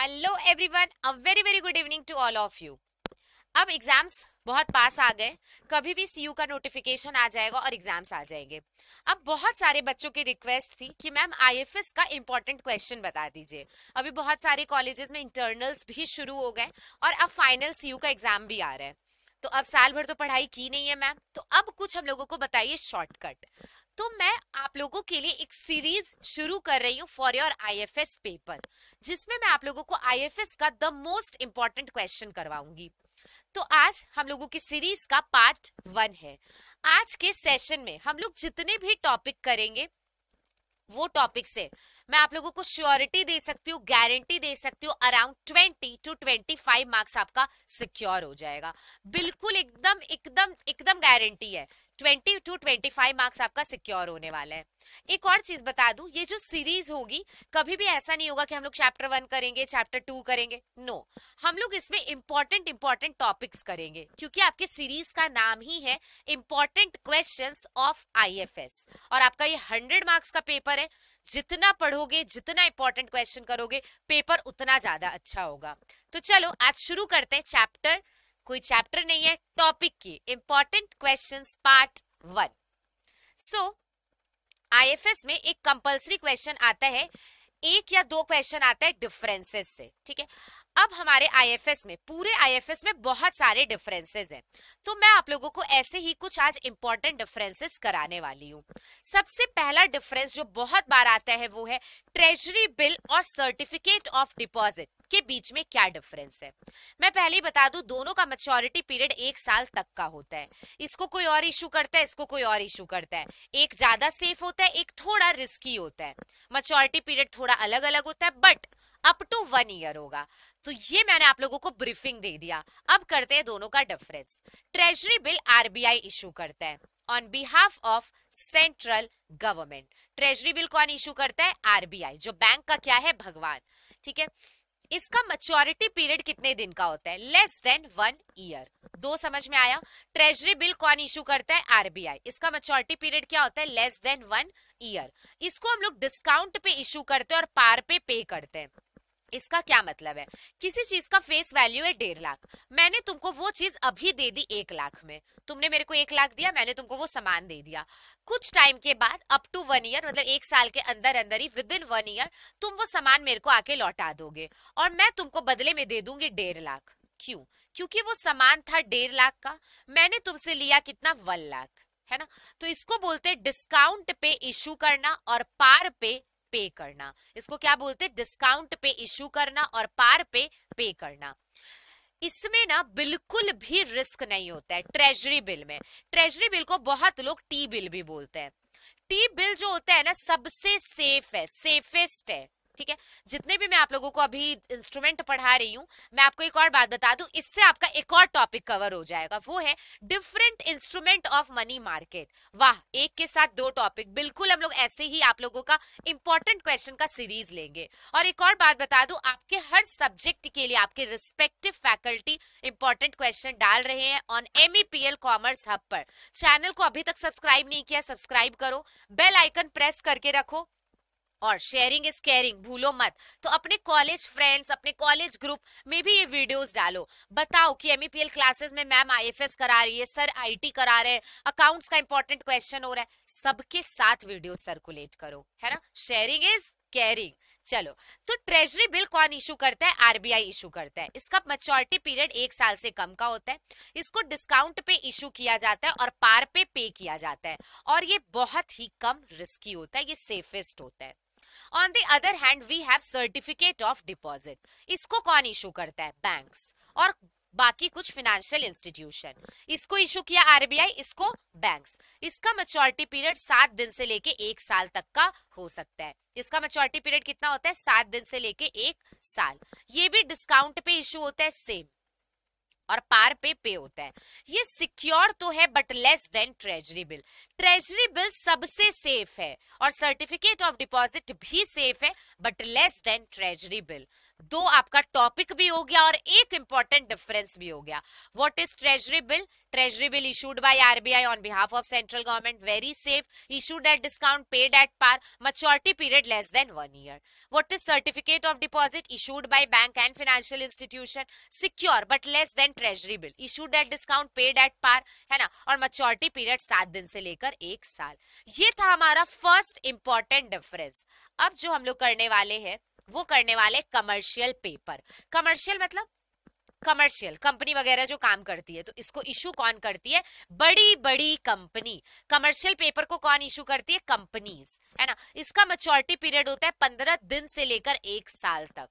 Hello everyone uh very very good evening to all of you अब exams बहुत पास आ गए कभी भी सीयू का नोटिफिकेशन आ जाएगा और एग्जाम्स आ जाएंगे अब बहुत सारे बच्चों की रिक्वेस्ट थी कि मैम आईएफएस का इंपॉर्टेंट क्वेश्चन बता दीजिए अभी बहुत सारे कॉलेजेस में इंटरनल्स भी शुरू हो गए और अब फाइनल सी का एग्जाम भी आ रहा है तो अब साल भर तो पढ़ाई की नहीं है मैम तो अब कुछ हम लोगों को बताइए शॉर्टकट तो मैं आप लोगों के लिए एक सीरीज शुरू कर रही हूँ फॉर योर आईएफएस पेपर जिसमें मैं आप लोगों को आईएफएस का द मोस्ट इम्पॉर्टेंट क्वेश्चन करवाऊंगी तो आज हम लोगों की सीरीज का पार्ट वन है आज के सेशन में हम लोग जितने भी टॉपिक करेंगे वो टॉपिक से मैं आप लोगों को श्योरिटी दे सकती हूँ गारंटी दे सकती हूँ around twenty two twenty five marks आपका सिक्योर हो जाएगा बिल्कुल एकदम एकदम एकदम गारंटी है twenty two twenty five marks आपका सिक्योर होने वाला है एक और चीज बता दू ये जो सीरीज होगी कभी भी ऐसा नहीं होगा कि हम लोग चैप्टर वन करेंगे चैप्टर टू करेंगे नो no. हम लोग इसमें इंपॉर्टेंट इंपॉर्टेंट टॉपिक्स करेंगे क्योंकि आपके सीरीज का नाम ही है इंपॉर्टेंट क्वेश्चन ऑफ आई और आपका ये हंड्रेड मार्क्स का पेपर है जितना पढ़ोगे जितना इंपॉर्टेंट क्वेश्चन करोगे पेपर उतना ज्यादा अच्छा होगा तो चलो आज शुरू करते हैं चैप्टर कोई चैप्टर नहीं है टॉपिक की important question part one so IFS में एक कंपल्सरी क्वेश्चन आता है एक या दो क्वेश्चन आता है डिफरेंसेस से ठीक है अब हमारे आईएफएस में पूरे आईएफएस में बहुत सारे डिफरेंसेस हैं तो मैं आप लोगों को ऐसे ही कुछ आज इंपॉर्टेंट डिफरेंसेस कराने वाली हूँ सबसे पहला डिफरेंस जो बहुत बार आता है वो है ट्रेजरी बिल और सर्टिफिकेट ऑफ डिपॉजिट के बीच में क्या डिफरेंस है मैं पहले ही बता दूं दोनों का मैच्योरिटी पीरियड एक साल तक का होता है इसको कोई और इशू करता है इसको कोई और इशू करता है एक ज्यादा सेफ होता है एक थोड़ा रिस्की होता है मैच्योरिटी पीरियड थोड़ा अलग अलग होता है but up to one year होगा तो ये मैंने आप लोगों को ब्रीफिंग दे दिया अब करते हैं दोनों का difference treasury bill RBI issue करता है on behalf of central government treasury bill कौन इशू करता है आरबीआई जो बैंक का क्या है भगवान ठीक है इसका मच्योरिटी पीरियड कितने दिन का होता है लेस देन वन ईयर दो समझ में आया ट्रेजरी बिल कौन इशू करता है आरबीआई इसका मच्योरिटी पीरियड क्या होता है लेस देन वन ईयर इसको हम लोग डिस्काउंट पे इशू करते हैं और पार पे पे करते हैं इसका क्या मतलब है किसी चीज का फेस वैल्यू है डेढ़ लाख मैंने तुमको वो चीज अभी दे दी एक लाख में तुमने मेरे को एक लाख दिया मैंने तुमको वो सामान दे दिया कुछ टाइम के बाद अप टू वन ईयर मतलब एक साल के अंदर अंदर ही विद इन वन ईयर तुम वो सामान मेरे को आके लौटा दोगे और मैं तुमको बदले में दे दूंगी डेढ़ लाख क्यों क्योंकि वो सामान था डेढ़ लाख का मैंने तुमसे लिया कितना वन लाख है ना तो इसको बोलते डिस्काउंट पे इश्यू करना और पार पे पे करना इसको क्या बोलते हैं डिस्काउंट पे इश्यू करना और पार पे पे करना इसमें ना बिल्कुल भी रिस्क नहीं होता है ट्रेजरी बिल में ट्रेजरी बिल को बहुत लोग टी बिल भी बोलते हैं टी बिल जो होता है ना सबसे सेफ है सेफेस्ट है ठीक है जितने भी मैं आप लोगों को अभी इंस्ट्रूमेंट पढ़ा रही हूँ मैं आपको एक और बात बता दूं इससे आपका एक और टॉपिक कवर हो जाएगा वो है different instrument of money market वाह एक के साथ दो टॉपिक बिल्कुल हम लोग ऐसे ही आप लोगों का इंपॉर्टेंट क्वेश्चन का सीरीज लेंगे और एक और बात बता दू आपके हर सब्जेक्ट के लिए आपके रिस्पेक्टिव फैकल्टी इंपॉर्टेंट क्वेश्चन डाल रहे हैं ऑन एम कॉमर्स हब पर चैनल को अभी तक सब्सक्राइब नहीं किया सब्सक्राइब करो बेल आइकन प्रेस करके रखो और शेयरिंग इज केयरिंग भूलो मत तो अपने कॉलेज फ्रेंड्स अपने कॉलेज ग्रुप में भी ये वीडियोस डालो बताओ कि एम क्लासेस e में मैम आई करा रही है सर आईटी करा रहे हैं अकाउंट्स का इंपॉर्टेंट क्वेश्चन हो रहा है सबके साथ वीडियो सर्कुलेट करो है ना शेयरिंग इज केयरिंग चलो तो ट्रेजरी बिल कौन इशू करता है आरबीआई इशू करता है इसका मैच्योरिटी पीरियड एक साल से कम का होता है इसको डिस्काउंट पे इशू किया जाता है और पार पे पे किया जाता है और ये बहुत ही कम रिस्की होता है ये सेफेस्ट होता है on the other hand we have certificate of deposit इसको कौन इशू करता है बैंक्स और बाकी कुछ फिनेंशियल इंस्टीट्यूशन इसको इशू किया आरबीआई इसको बैंक्स इसका मेच्योरिटी पीरियड सात दिन से लेके एक साल तक का हो सकता है इसका मेच्योरिटी पीरियड कितना होता है सात दिन से लेके एक साल ये भी डिस्काउंट पे इशू होता है सेम और पार पे पे होता है ये सिक्योर तो है but less than treasury bill treasury bill सबसे सेफ है और सर्टिफिकेट ऑफ डिपॉजिट भी सेफ है but less than treasury bill दो आपका टॉपिक भी हो गया और एक इंपॉर्टेंट डिफरेंस भी हो गया what is treasury bill treasury bill issued by RBI on behalf of central government very safe issued at discount paid at par maturity period less than one year what is certificate of deposit issued by bank and financial institution secure but less than treasury bill issued at discount paid at par है ना और maturity period सात दिन से लेकर एक साल ये था हमारा फर्स्ट इंपॉर्टेंट डिफरेंस अब जो हम लोग करने वाले हैं वो करने वाले कमर्शियल पेपर कमर्शियल मतलब कमर्शियल कंपनी वगैरह जो काम करती है तो इसको इशू कौन करती है बड़ी बड़ी कंपनी कमर्शियल पेपर को कौन इशू करती है कंपनीज है ना इसका मच्योरिटी पीरियड होता है पंद्रह दिन से लेकर एक साल तक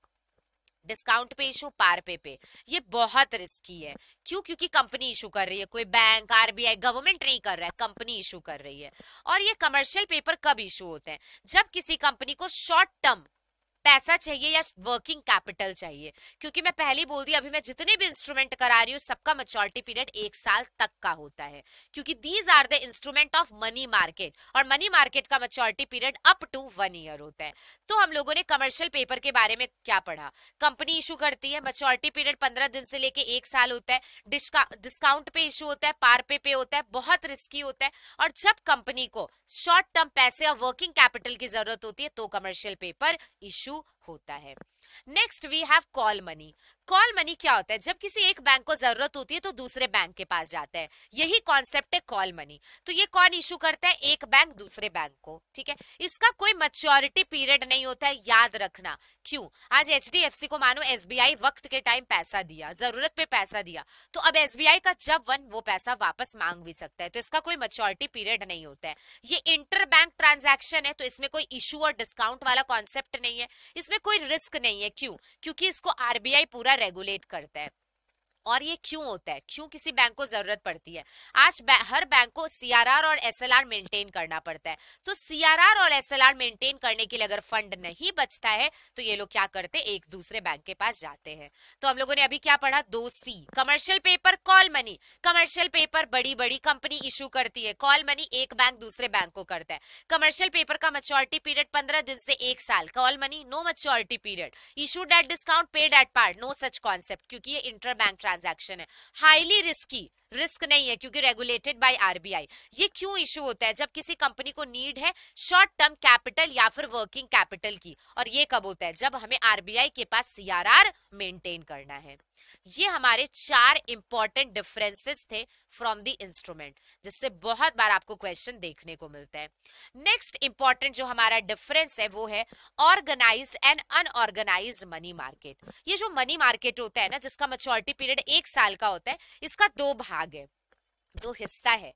डिस्काउंट पे इशू पार पे पे ये बहुत रिस्की है क्यों क्योंकि कंपनी इशू कर रही है कोई बैंक आरबीआई गवर्नमेंट नहीं कर रहा है कंपनी इशू कर रही है और ये कमर्शियल पेपर कब इशू होते हैं जब किसी कंपनी को शॉर्ट टर्म पैसा चाहिए या वर्किंग कैपिटल चाहिए क्योंकि मैं पहले बोल दी अभी मैं जितने भी इंस्ट्रूमेंट करा रही हूँ सबका मेच्योरिटी पीरियड एक साल तक का होता है क्योंकि these are the instrument of money market और मनी मार्केट का maturity period up to one year होता है तो हम लोगों ने कमर्शियल पेपर के बारे में क्या पढ़ा कंपनी इशू करती है मेच्योरिटी पीरियड पंद्रह दिन से लेके एक साल होता है डिस्काउंट पे इशू होता है पार पे पे होता है बहुत रिस्की होता है और जब कंपनी को शॉर्ट टर्म पैसे और वर्किंग कैपिटल की जरूरत होती है तो कमर्शियल पेपर इशू होता है next we have call money call money क्या होता है जब किसी एक बैंक को जरूरत होती है तो दूसरे बैंक के पास जाता है यही कॉन्सेप्ट है कॉल मनी तो ये कौन इशू करता है एक बैंक दूसरे बैंक को ठीक है इसका कोई मच्योरिटी पीरियड नहीं होता है याद रखना क्यों आज एच को मानो एस वक्त के टाइम पैसा दिया जरूरत पे पैसा दिया तो अब एस का जब वन वो पैसा वापस मांग भी सकता है तो इसका कोई मच्योरिटी पीरियड नहीं होता है ये इंटर बैंक ट्रांजेक्शन है तो इसमें कोई इशू और डिस्काउंट वाला कॉन्सेप्ट नहीं है इसमें कोई रिस्क नहीं नहीं है क्यों क्योंकि इसको आरबीआई पूरा रेगुलेट करता है और ये क्यों होता है क्यों किसी बैंक को जरूरत पड़ती है आज बै, हर बैंक को सीआरआर और एसएलआर मेंटेन करना पड़ता है तो सीआरआर और एसएलआर मेंटेन करने के लिए अगर फंड नहीं बचता है तो ये लोग क्या करते एक दूसरे बैंक के पास जाते हैं तो हम लोगों ने अभी क्या पढ़ा दो सी commercial paper call money commercial paper बड़ी बड़ी कंपनी इशू करती है कॉल मनी एक बैंक दूसरे बैंक को करता है कमर्शियल पेपर का मच्योरिटी पीरियड पंद्रह दिन से एक साल call money no maturity period issue date discount paid at part no such concept क्योंकि ये inter bank trans transaction highly हाईली रिस्की रिस्क नहीं है क्योंकि रेगुलेटेड बाय आरबीआई ये क्यों इशू होता है जब किसी कंपनी को नीड है शॉर्ट टर्म कैपिटल या फिर वर्किंग कैपिटल की और ये कब होता है जब हमें आरबीआई के पास सीआरआर मेंटेन करना है ये हमारे चार इंपॉर्टेंट डिफरेंसेस थे फ्रॉम दी इंस्ट्रूमेंट जिससे बहुत बार आपको क्वेश्चन देखने को मिलता है नेक्स्ट इंपॉर्टेंट जो हमारा डिफरेंस है वो है organise and unorganise money market ये जो मनी मार्केट होता है ना जिसका मच्योरिटी पीरियड एक साल का होता है इसका दो भाग है दो हिस्सा है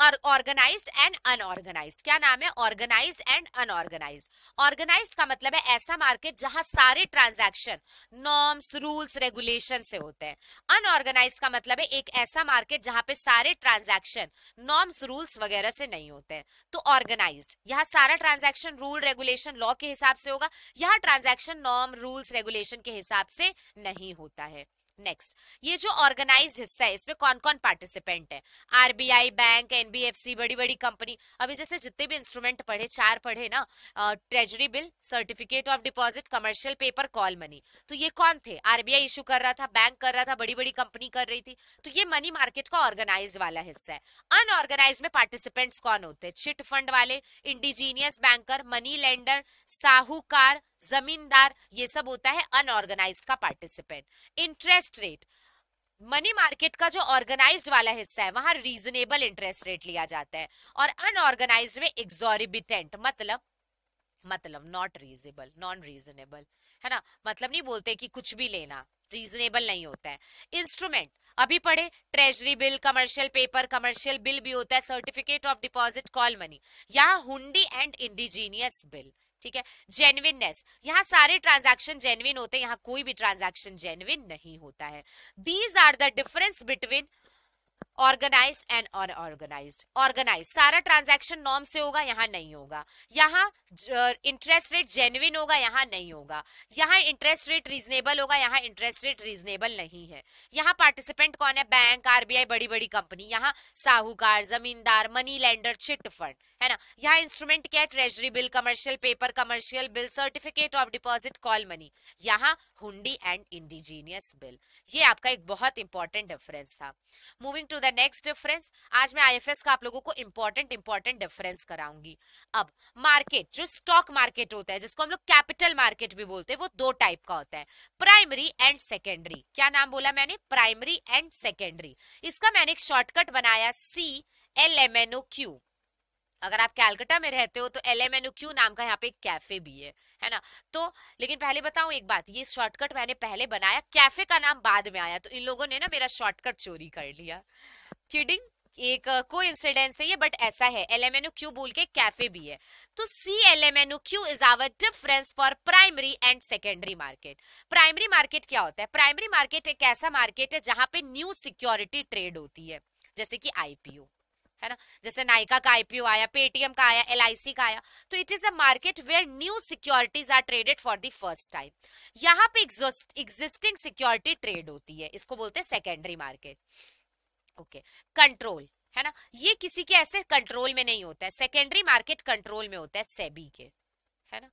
ऑर्गेनाइज एंड अनऑर्गेनाइज क्या नाम है ऑर्गेनाइज एंड अनऑर्गेनाइज ऑर्गेनाइज का मतलब है ऐसा मार्केट जहां सारे ट्रांजैक्शन नॉर्म्स रूल्स रेगुलेशन से होते हैं अनऑर्गेनाइज का मतलब है एक ऐसा मार्केट जहां पे सारे ट्रांजैक्शन नॉर्म्स रूल्स वगैरह से नहीं होते हैं तो ऑर्गेनाइज यहाँ सारा ट्रांजेक्शन रूल रेगुलेशन लॉ के हिसाब से होगा यहाँ ट्रांजेक्शन नॉर्म रूल्स रेगुलेशन के हिसाब से नहीं होता है नेक्स्ट ये जो ऑर्गेनाइज हिस्सा है इसमें कौन कौन पार्टिसिपेंट है आरबीआई बैंक एनबीएफसी बड़ी बड़ी कंपनी अभी जैसे जितने भी इंस्ट्रूमेंट पढ़े चार पढ़े ना treasury bill certificate of deposit commercial paper call money तो ये कौन थे आरबीआई इशू कर रहा था बैंक कर रहा था बड़ी बड़ी कंपनी कर रही थी तो ये मनी मार्केट का ऑर्गेनाइज वाला हिस्सा है अनऑर्गेनाइज में पार्टिसिपेंट कौन होते हैं चिट फंड वाले इंडिजीनियस बैंकर मनी लेंडर साहूकार जमींदार ये सब होता है अनऑर्गेनाइज का participant interest interest rate money market का जो ऑर्गेनाइज्ड वाला हिस्सा है वहां रीजनेबल इंटरेस्ट रेट लिया जाता है और अनऑर्गेनाइज्ड में एक्सोरिबिटेंट मतलब मतलब नॉट रीजनेबल नॉन रीजनेबल है ना मतलब नहीं बोलते कि कुछ भी लेना रीजनेबल नहीं होता है इंस्ट्रूमेंट अभी पढ़े treasury bill commercial paper commercial bill भी होता है certificate of deposit call money या हुंडी एंड इंडिजीनियस बिल ठीक है जेनविननेस यहाँ सारे ट्रांजैक्शन जेनविन होते हैं यहाँ कोई भी ट्रांजैक्शन जेनविन नहीं होता है these are the difference between organise and unorganise organise सारा ट्रांजैक्शन नॉर्म से होगा यहाँ नहीं होगा यहाँ इंटरेस्ट रेट जेन्युन होगा यहाँ नहीं होगा यहाँ इंटरेस्ट रेट रीजनेबल होगा यहाँ इंटरेस्ट रेट रीजनेबल नहीं है यहाँ पार्टिसिपेंट कौन है बैंक आरबीआई बड़ी बड़ी कंपनी यहाँ साहूकार जमींदार मनी लैंडर चिट फंड है ना यहाँ इंस्ट्रूमेंट क्या है treasury bill commercial paper commercial bill certificate of deposit call money यहाँ हुंडी एंड इंडिजीनियस बिल ये आपका एक बहुत इंपॉर्टेंट डिफरेंस था moving to the next difference आज मैं आईएफएस का आप लोगों को इंपॉर्टेंट इंपॉर्टेंट डिफरेंस कराऊंगी अब मार्केट जो स्टॉक मार्केट होता है जिसको हम लोग कैपिटल मार्केट भी बोलते हैं वो दो टाइप का होता है प्राइमरी एंड सेकेंडरी क्या नाम बोला मैंने प्राइमरी एंड सेकेंडरी इसका मैंने एक शॉर्टकट बनाया C L M N O Q अगर आप कैलकटा में रहते हो तो L M N O Q नाम का यहाँ पे कैफे भी है है ना तो लेकिन पहले बताऊं एक बात ये शॉर्टकट मैंने पहले बनाया कैफे का नाम बाद में आया तो इन लोगों ने ना मेरा शॉर्टकट चोरी कर लिया चिडिंग एक को uh, इंसिडेंस है ये बट ऐसा है एल एम एन क्यू बोल के कैफे भी है तो C L M N Q is our difference for primary and secondary market primary market क्या होता है प्राइमरी मार्केट एक ऐसा मार्केट है जहां पे न्यू सिक्योरिटी ट्रेड होती है जैसे कि आईपीओ है ना जैसे नाइका का आईपीओ आया पेटीएम का आया एल का आया तो it is a market where new securities are traded for the first time यहाँ पे एग्जिस्टिंग सिक्योरिटी ट्रेड होती है इसको बोलते हैं सेकेंडरी मार्केट ओके कंट्रोल है ना ये किसी के ऐसे कंट्रोल में नहीं होता है सेकेंडरी मार्केट कंट्रोल में होता है सेबी के है ना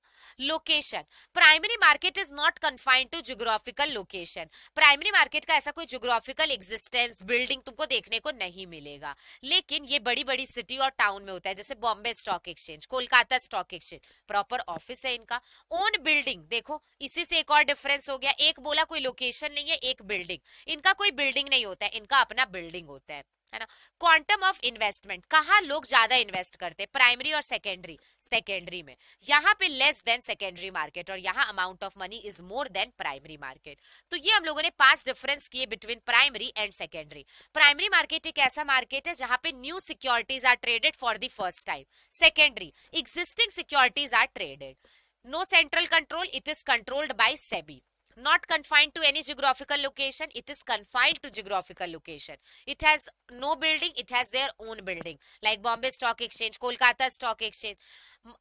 location primary market is not confined to geographical location primary market का ऐसा कोई जोग्राफिकल एग्जिस्टेंस बिल्डिंग तुमको देखने को नहीं मिलेगा लेकिन ये बड़ी बड़ी सिटी और टाउन में होता है जैसे Bombay stock exchange Kolkata stock exchange proper office है इनका ओन बिल्डिंग देखो इसी से एक और डिफरेंस हो गया एक बोला कोई लोकेशन नहीं है एक बिल्डिंग इनका कोई बिल्डिंग नहीं होता है इनका अपना बिल्डिंग होता है है ना क्वांटम ऑफ इन्वेस्टमेंट कहाँ लोग ज्यादा इन्वेस्ट करते हैं प्राइमरी और सेकेंडरी सेकेंडरी में यहाँ पे लेस देन सेकेंडरी मार्केट और यहाँ amount of money is more than primary market तो ये हम लोगों ने पांच डिफरेंस किए between primary and secondary primary market एक ऐसा मार्केट है जहाँ पे new securities are traded for the first time secondary existing securities are traded no central control it is controlled by SEBI not confined to any geographical location it is confined to geographical location it has no building it has their own building like bombay stock exchange kolkata stock exchange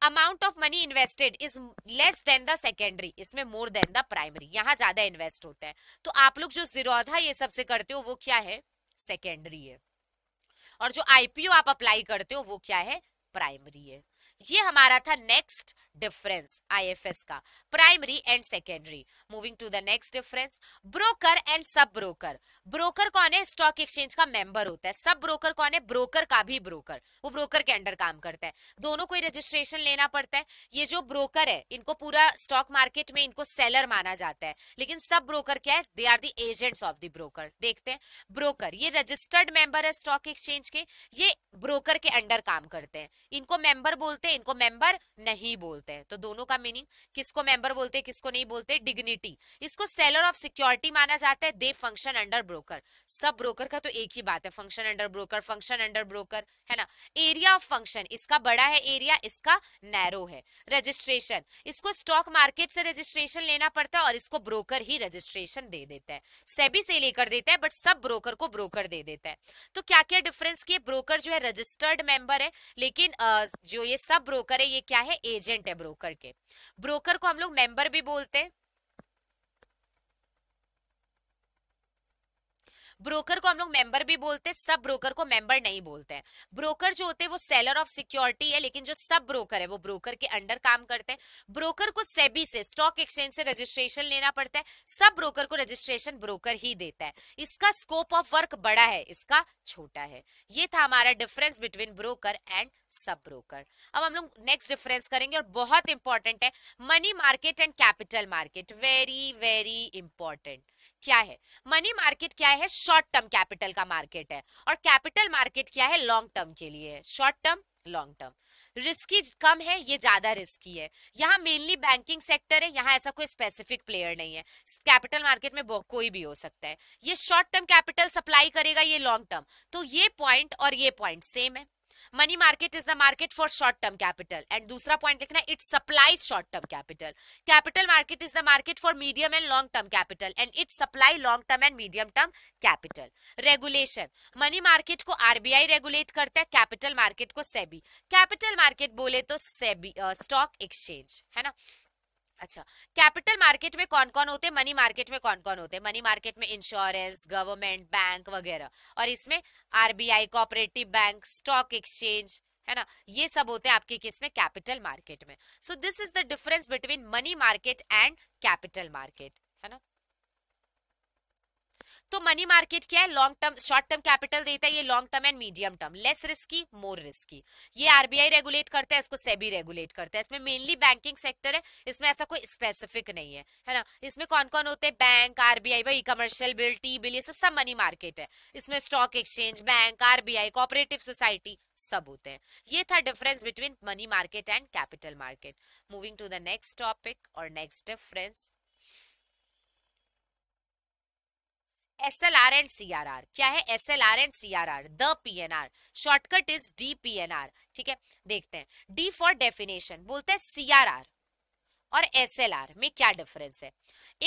amount of money invested is less than the secondary इसमें more than the primary यहाँ ज्यादा invest होता है तो आप लोग जो जिरोधा ये सबसे करते हो वो क्या है secondary है और जो IPO आप apply करते हो वो क्या है primary है ये हमारा था नेक्स्ट डिफरेंस आईएफएस का primary and secondary moving to the next difference broker and sub broker broker कौन है स्टॉक एक्सचेंज का मेंबर होता है सब ब्रोकर कौन है ब्रोकर का भी ब्रोकर वो ब्रोकर के अंडर काम करता है दोनों को रजिस्ट्रेशन लेना पड़ता है ये जो ब्रोकर है इनको पूरा स्टॉक मार्केट में इनको सेलर माना जाता है लेकिन सब ब्रोकर क्या है they are the agents of the broker देखते हैं ब्रोकर ये रजिस्टर्ड मेंबर है स्टॉक एक्सचेंज के ये ब्रोकर के अंडर काम करते हैं इनको मेंबर बोलते बोलते इनको मेंबर नहीं बोलते हैं तो दोनों का मीनिंग किसको मेंबर बोलते हैं किसको नहीं बोलते डिग्निटी इसको सेलर ऑफ सिक्योरिटी माना जाता है they function under broker sub broker का तो एक ही बात है function under broker function under broker है ना एरिया ऑफ फंक्शन इसका बड़ा है एरिया इसका नैरो है रजिस्ट्रेशन इसको स्टॉक मार्केट से रजिस्ट्रेशन लेना पड़ता है और इसको ब्रोकर ही रजिस्ट्रेशन दे देता है सेबी से लेकर देता है बट सब ब्रोकर को ब्रोकर दे देता है तो क्या क्या डिफरेंस किए ब्रोकर जो है रजिस्टर्ड मेंबर है लेकिन जो ये सब ब्रोकर है ये क्या है एजेंट है ब्रोकर के ब्रोकर को हम लोग मेंबर भी बोलते हैं ब्रोकर को हम लोग मेंबर भी बोलते हैं सब ब्रोकर को मेंबर नहीं बोलते हैं ब्रोकर जो होते हैं वो सेलर ऑफ सिक्योरिटी है लेकिन जो सब ब्रोकर है वो ब्रोकर के अंडर काम करते हैं ब्रोकर को सेबी से स्टॉक एक्सचेंज से रजिस्ट्रेशन लेना पड़ता है सब ब्रोकर को रजिस्ट्रेशन ब्रोकर ही देता है इसका स्कोप ऑफ वर्क बड़ा है इसका छोटा है ये था हमारा difference between broker and sub broker अब हम लोग नेक्स्ट डिफरेंस करेंगे और बहुत इंपॉर्टेंट है money market and capital market very very important क्या है मनी मार्केट क्या है शॉर्ट टर्म कैपिटल का मार्केट है और कैपिटल मार्केट क्या है लॉन्ग टर्म के लिए short term long term risky कम है ये ज्यादा रिस्की है यहाँ मेनली बैंकिंग सेक्टर है यहाँ ऐसा कोई स्पेसिफिक प्लेयर नहीं है कैपिटल मार्केट में कोई भी हो सकता है ये शॉर्ट टर्म कैपिटल सप्लाई करेगा ये लॉन्ग टर्म तो ये पॉइंट और ये पॉइंट सेम है money market is the market for short term capital and दूसरा पॉइंट लिखना it supplies short term capital capital market is the market for medium and long term capital and it supply long term and medium term capital regulation money market को RBI regulate करता है capital market को SEBI capital market बोले तो SEBI stock exchange है ना अच्छा capital market में कौन कौन होते हैं मनी मार्केट में कौन कौन होते हैं मनी मार्केट में इंश्योरेंस गवर्नमेंट बैंक वगैरह और इसमें RBI cooperative bank stock exchange है ना ये सब होते हैं आपके में कैपिटल मार्केट में so this is the difference between money market and capital market है ना तो मनी मार्केट क्या है long term short term capital देता है ये long term and medium term less risky more risky ये आरबीआई रेगुलेट करता है इसको सेबी रेगुलेट करता है इसमें मेनली बैंकिंग सेक्टर है इसमें ऐसा कोई स्पेसिफिक नहीं है है ना इसमें कौन कौन होते हैं बैंक आरबीआई भाई कमर्शियल बिल टी बिल ये सब सब मनी मार्केट है इसमें stock exchange bank RBI cooperative society सब होते हैं ये था difference between money market and capital market moving to the next topic और next difference S L R and C R R क्या है S L R and C R R the P N R shortcut is D P N are ठीक है देखते हैं D for definition बोलते हैं C R R और S L R में क्या डिफरेंस है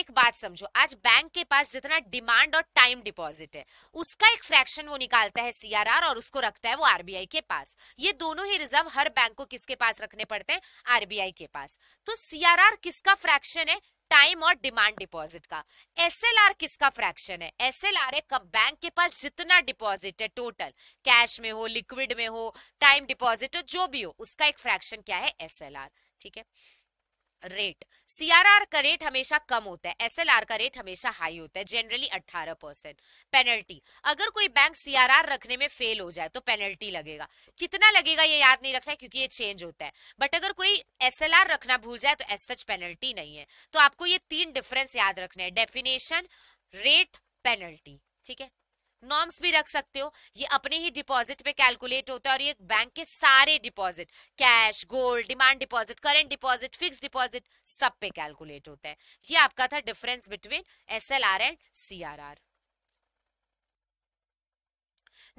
एक बात समझो आज बैंक के पास जितना डिमांड और टाइम डिपॉजिट है उसका एक फ्रैक्शन वो निकालता है सी आर आर और उसको रखता है वो आरबीआई के पास ये दोनों ही रिजर्व हर बैंक को किसके पास रखने पड़ते हैं आरबीआई के पास तो सी आर आर किसका फ्रैक्शन है टाइम और डिमांड डिपॉजिट का एसएलआर किसका फ्रैक्शन है एसएलआर है कब बैंक के पास जितना डिपॉजिट है टोटल कैश में हो लिक्विड में हो टाइम डिपॉजिट हो जो भी हो उसका एक फ्रैक्शन क्या है एसएलआर ठीक है रेट सीआरआर का रेट हमेशा कम होता है एसएलआर का रेट हमेशा हाई होता है जनरली 18 परसेंट पेनल्टी अगर कोई बैंक सीआरआर रखने में फेल हो जाए तो पेनल्टी लगेगा कितना लगेगा ये याद नहीं रखना है क्योंकि ये चेंज होता है बट अगर कोई एसएलआर रखना भूल जाए तो एस सच पेनल्टी नहीं है तो आपको ये तीन डिफरेंस याद रखना है डेफिनेशन रेट पेनल्टी ठीक है नॉर्म्स भी रख सकते हो ये अपने ही डिपॉजिट पे कैलकुलेट होता है और ये बैंक के सारे deposit cash gold demand deposit current deposit fix deposit सब पे कैलकुलेट होता है ये आपका था difference between S L R and C R R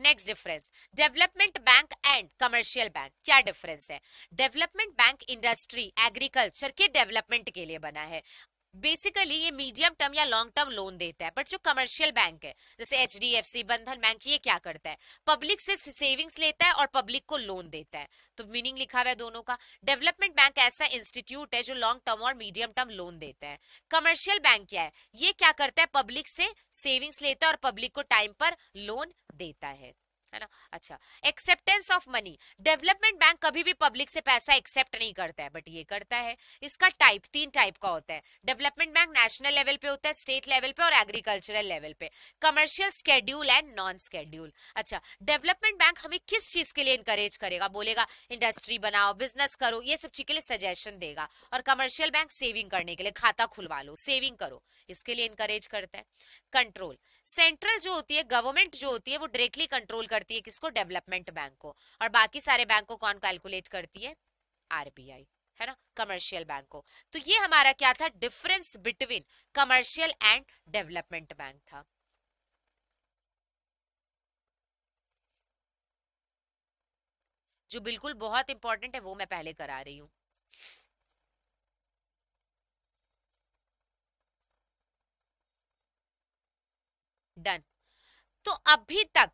next difference development bank and commercial bank क्या डिफरेंस है डेवलपमेंट बैंक इंडस्ट्री एग्रीकल्चर के डेवलपमेंट के लिए बना है बेसिकली ये मीडियम टर्म या लॉन्ग टर्म लोन देता है बट जो कमर्शियल बैंक है जैसे एच डी एफ सी बंधन बैंक ये क्या करता है पब्लिक से सेविंग्स लेता है और पब्लिक को लोन देता है तो मीनिंग लिखा हुआ है दोनों का डेवलपमेंट बैंक ऐसा इंस्टीट्यूट है जो लॉन्ग टर्म और मीडियम टर्म लोन देता है कमर्शियल बैंक क्या है ये क्या करता है पब्लिक से सेविंग्स लेता है और पब्लिक को टाइम पर लोन देता है है ना अच्छा acceptance of money development bank कभी भी पब्लिक से पैसा एक्सेप्ट नहीं करता है बट ये करता है इसका टाइप तीन टाइप का होता है डेवलपमेंट बैंक नेशनल लेवल पे होता है स्टेट लेवल पे और एग्रीकल्चरल लेवल पे commercial schedule and non schedule अच्छा डेवलपमेंट बैंक हमें किस चीज के लिए इंकरेज करेगा बोलेगा इंडस्ट्री बनाओ बिजनेस करो ये सब चीज के लिए सजेशन देगा और कमर्शियल बैंक सेविंग करने के लिए खाता खुलवा लो सेविंग करो इसके लिए इंकरेज करता है कंट्रोल सेंट्रल जो होती है गवर्नमेंट जो होती है वो डायरेक्टली कंट्रोल कर करती है किसको डेवलपमेंट बैंक को और बाकी सारे बैंक को कौन कैलकुलेट करती है आरबीआई है ना कमर्शियल बैंक को तो ये हमारा क्या था difference between commercial and development bank था जो बिल्कुल बहुत इंपॉर्टेंट है वो मैं पहले करा रही हूं डन तो अभी तक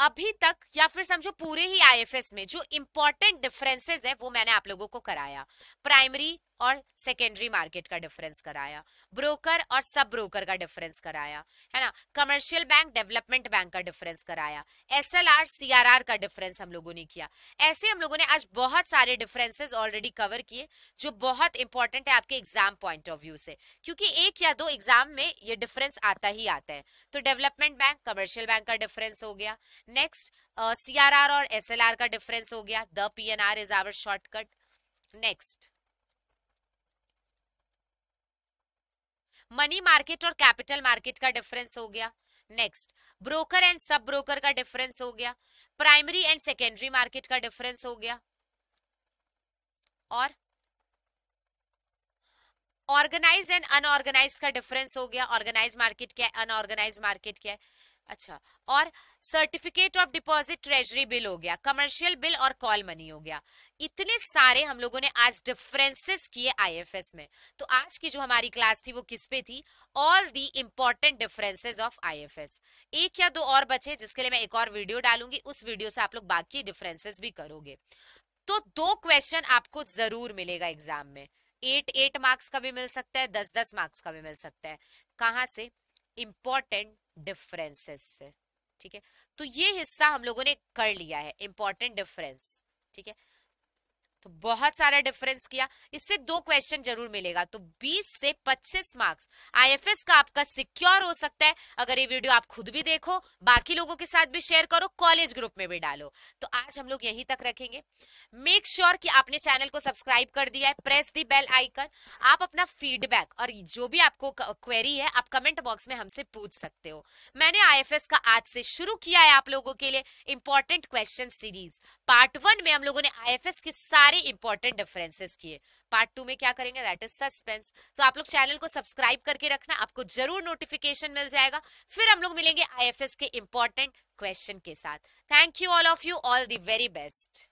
अभी तक या फिर समझो पूरे ही आईएफएस में जो इंपॉर्टेंट डिफरेंसेस है वो मैंने आप लोगों को कराया प्राइमरी और सेकेंडरी मार्केट का डिफरेंस कराया ब्रोकर और सब ब्रोकर का डिफरेंस कराया है ना कमर्शियल बैंक डेवलपमेंट बैंक का डिफरेंस कराया S L R C R R का डिफरेंस हम लोगों ने किया ऐसे हम लोगों ने आज बहुत सारे डिफरेंसेस ऑलरेडी कवर किए जो बहुत इंपॉर्टेंट है आपके एग्जाम पॉइंट ऑफ व्यू से क्योंकि एक या दो एग्जाम में ये डिफरेंस आता ही आता है तो डेवलपमेंट बैंक कमर्शियल बैंक का डिफरेंस हो गया नेक्स्ट सी आर आर और एस एल आर का डिफरेंस हो गया the P N R is our shortcut next money market और कैपिटल मार्केट का डिफरेंस हो गया next broker and sub broker का डिफरेंस हो गया प्राइमरी एंड सेकेंडरी मार्केट का डिफरेंस हो गया और ऑर्गेनाइज एंड अनऑर्गेनाइज का डिफरेंस हो गया ऑर्गेनाइज मार्केट क्या है अनऑर्गेनाइज मार्केट क्या है अच्छा और certificate of deposit treasury bill हो गया कमर्शियल बिल और कॉल मनी हो गया इतने सारे हम लोगों ने आज डिफरेंसेस किए आईएफएस में तो आज की जो हमारी क्लास थी वो किस पे थी all the important differences of IFS एक या दो और बचे जिसके लिए मैं एक और वीडियो डालूंगी उस वीडियो से आप लोग बाकी डिफरेंसेस भी करोगे तो दो क्वेश्चन आपको जरूर मिलेगा एग्जाम में एट एट मार्क्स का भी मिल सकता है दस दस मार्क्स का भी मिल सकता है कहाँ से इम्पोर्टेंट डिफरेंसेस से ठीक है तो ये हिस्सा हम लोगों ने कर लिया है इंपॉर्टेंट डिफरेंस ठीक है तो बहुत सारा डिफरेंस किया इससे दो क्वेश्चन जरूर मिलेगा तो 20 से 25 मार्क्स आईएफएस का आपका सिक्योर हो सकता है अगर ये वीडियो आप खुद भी देखो बाकी लोगों के साथ भी शेयर करो कॉलेज ग्रुप में भी डालो तो आज हम लोग यहीं तक रखेंगे मेक श्योर sure कि आपने चैनल को सब्सक्राइब कर दिया है प्रेस दी बेल आइकन आप अपना फीडबैक और जो भी आपको क्वेरी है आप कमेंट बॉक्स में हमसे पूछ सकते हो मैंने आई का आज से शुरू किया है आप लोगों के लिए important question series part one में हम लोगों ने आई के सारे सारे इंपॉर्टेंट डिफरेंसेस किए पार्ट टू में क्या करेंगे दैट इज सस्पेंस तो आप लोग चैनल को सब्सक्राइब करके रखना आपको जरूर नोटिफिकेशन मिल जाएगा फिर हम लोग मिलेंगे आई के इंपॉर्टेंट क्वेश्चन के साथ thank you all of you all the very best